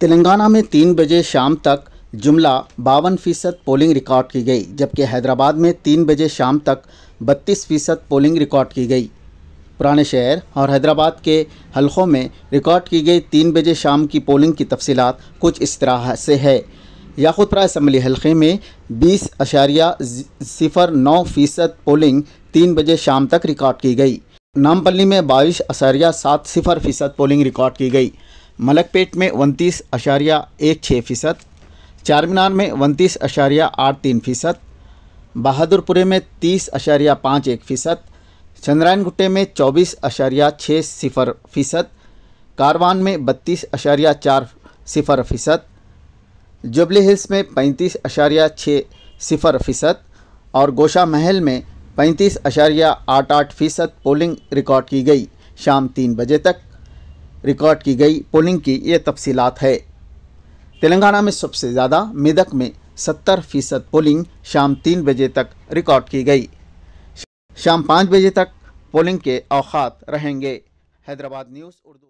तेलंगाना में तीन बजे शाम तक जुमला बावन फीसद पोलिंग रिकॉर्ड की गई जबकि हैदराबाद में तीन बजे शाम तक बत्तीस फीसद पोलिंग रिकॉर्ड की गई पुराने शहर और हैदराबाद के हलकों में रिकॉर्ड की गई तीन बजे शाम की पोलिंग की तफसीत कुछ इस तरह से है याकुतरा इसम्बली हलके में बीस अशारिया सिफ़र नौ फ़ीसद पोलिंग तीन बजे शाम तक रिकॉर्ड की गई नामपल्ली में बाईस अशारिया सात सिफ़र फ़ीसद पोलिंग रिकॉर्ड की गई मलकपेट में उनतीस अशारिया एक छः फ़ीसद चारमीनार में उनतीस अशारिया आठ तीन फ़ीसद बहादुरपुरे में तीस अशारिया पाँच एक फ़ीसद चंद्रायन गुट्टे में चौबीस अशारिया छः सिफर फ़ीसद कारवान में बत्तीस अशारिया चार सिफर फ़ीसद जुबली हिल्स में पैंतीस अशारिया छः सिफर फ़ीसद और गोशा महल में पैंतीस अशारिया आठ आठ फ़ीसद पोलिंग रिकॉर्ड की गई शाम तीन बजे तक रिकॉर्ड की गई पोलिंग की ये तफसीत है तेलंगाना में सबसे ज़्यादा मेदक में सत्तर फीसद पोलिंग शाम तीन बजे तक रिकॉर्ड की गई शाम पाँच बजे तक पोलिंग के अवकात रहेंगे हैदराबाद न्यूज़ उर्दू